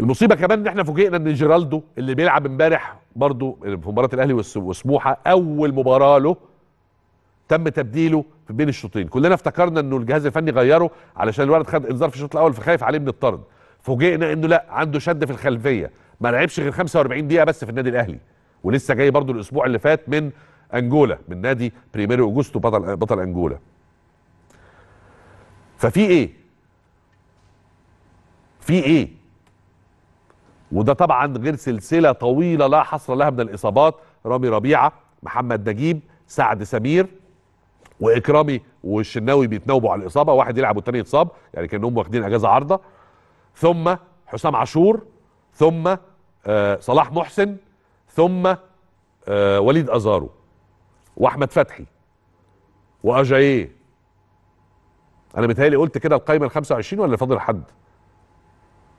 المصيبه كمان ان احنا فوجئنا ان جيرالدو اللي بيلعب امبارح برضه في مباراه الاهلي وسموحه اول مباراه له تم تبديله في بين الشوطين كلنا افتكرنا انه الجهاز الفني غيره علشان الولد خد انذار في الشوط الاول فخايف عليه من الطرد فوجئنا انه لا عنده شد في الخلفيه ما لعبش غير 45 دقيقه بس في النادي الاهلي ولسه جاي برضه الاسبوع اللي فات من انجولا من نادي بريميرو اوجوستو بطل بطل انجولا ففي ايه في ايه وده طبعا غير سلسله طويله لا حصر لها من الاصابات رامي ربيعه محمد نجيب سعد سمير واكرامي والشناوي بيتناوبوا على الاصابه واحد يلعب والتاني يتصاب يعني كانهم واخدين اجازه عارضه ثم حسام عاشور ثم آه صلاح محسن ثم آه وليد ازارو واحمد فتحي واجاييه انا متهيألي قلت كده القايمه ال 25 ولا فاضل حد؟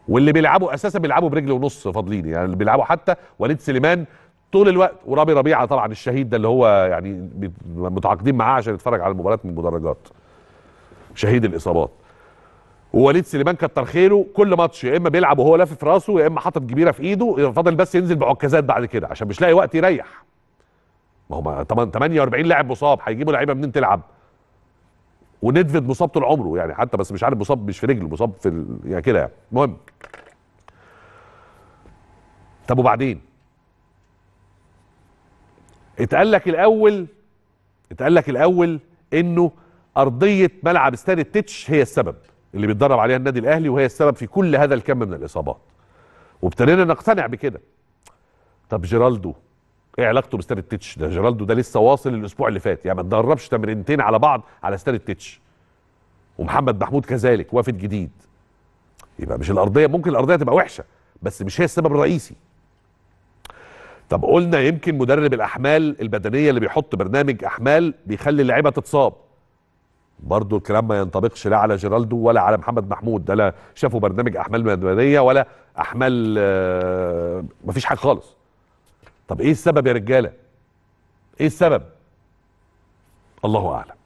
واللي بيلعبوا اساسا بيلعبوا برجل ونص فاضلين يعني اللي بيلعبوا حتى وليد سليمان طول الوقت ورامي ربيعه طبعا الشهيد ده اللي هو يعني متعاقدين معاه عشان يتفرج على المباريات من المدرجات شهيد الاصابات ووليد سليمان كتر خيره كل ماتش يا اما بيلعب وهو لافف راسه يا اما حاطط كبيره في ايده فاضل بس ينزل بعكازات بعد كده عشان مش لاقي وقت يريح ما هو طبعا 48 لاعب مصاب هيجيبوا لعيبه منين تلعب ونيدفيد مصاب طول عمره يعني حتى بس مش عارف مصاب مش في رجله مصاب في ال... يعني كده يعني المهم طب وبعدين اتقال لك الاول اتقال لك الاول انه ارضيه ملعب استاد التتش هي السبب اللي بيتدرب عليها النادي الاهلي وهي السبب في كل هذا الكم من الاصابات وابتدينا نقتنع بكده طب جيرالدو ايه علاقته باستاد التتش ده جيرالدو ده لسه واصل الاسبوع اللي فات يعني ما تدربش تمرينتين على بعض على استاد التتش ومحمد محمود كذلك وافد جديد يبقى مش الارضيه ممكن الارضيه تبقى وحشه بس مش هي السبب الرئيسي طب قلنا يمكن مدرب الاحمال البدنيه اللي بيحط برنامج احمال بيخلي اللعيبه تتصاب برضه الكلام ما ينطبقش لا على جيرالدو ولا على محمد محمود ده لا شافوا برنامج احمال بدنيه ولا احمال آه، مفيش حاجه خالص طب ايه السبب يا رجاله ايه السبب الله اعلم